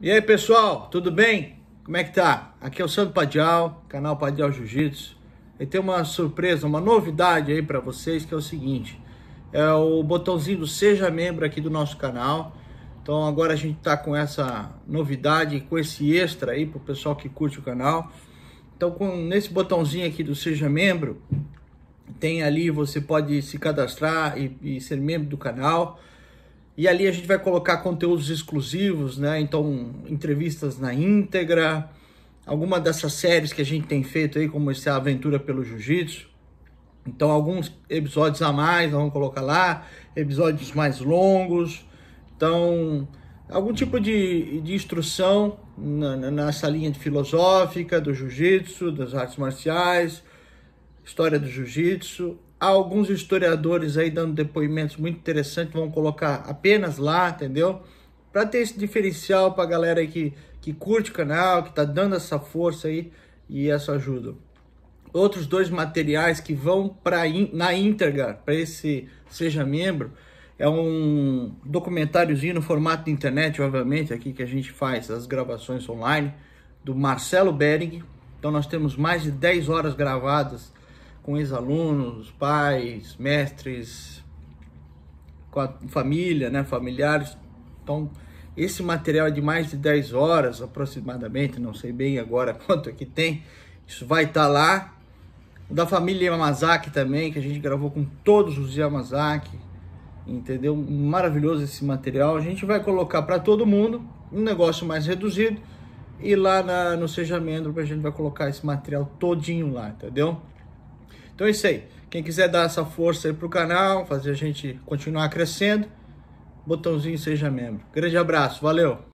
E aí pessoal, tudo bem? Como é que tá? Aqui é o Sandro Padial, canal Padial Jiu-Jitsu. E tem uma surpresa, uma novidade aí para vocês que é o seguinte: é o botãozinho do seja membro aqui do nosso canal. Então agora a gente tá com essa novidade, com esse extra aí pro pessoal que curte o canal. Então com nesse botãozinho aqui do seja membro, tem ali você pode se cadastrar e, e ser membro do canal. E ali a gente vai colocar conteúdos exclusivos, né? Então, entrevistas na íntegra, alguma dessas séries que a gente tem feito aí, como essa aventura pelo jiu-jitsu. Então, alguns episódios a mais, vamos colocar lá, episódios mais longos. Então, algum tipo de, de instrução na, nessa linha de filosófica do jiu-jitsu, das artes marciais, história do jiu-jitsu Há alguns historiadores aí dando depoimentos muito interessantes, vão colocar apenas lá, entendeu? Para ter esse diferencial para a galera que, que curte o canal, que está dando essa força aí e essa ajuda. Outros dois materiais que vão para na íntegra para esse Seja Membro é um documentáriozinho no formato de internet, obviamente, aqui que a gente faz as gravações online, do Marcelo Bering. Então nós temos mais de 10 horas gravadas com ex-alunos, pais, mestres, com a família, né, familiares. Então, esse material é de mais de 10 horas aproximadamente, não sei bem agora quanto é que tem. Isso vai estar tá lá. O da família Yamazaki também, que a gente gravou com todos os Yamazaki. Entendeu? Maravilhoso esse material. A gente vai colocar para todo mundo um negócio mais reduzido. E lá na, no Seja Membro a gente vai colocar esse material todinho lá, entendeu? Então é isso aí. Quem quiser dar essa força aí pro canal, fazer a gente continuar crescendo, botãozinho seja membro. Grande abraço, valeu!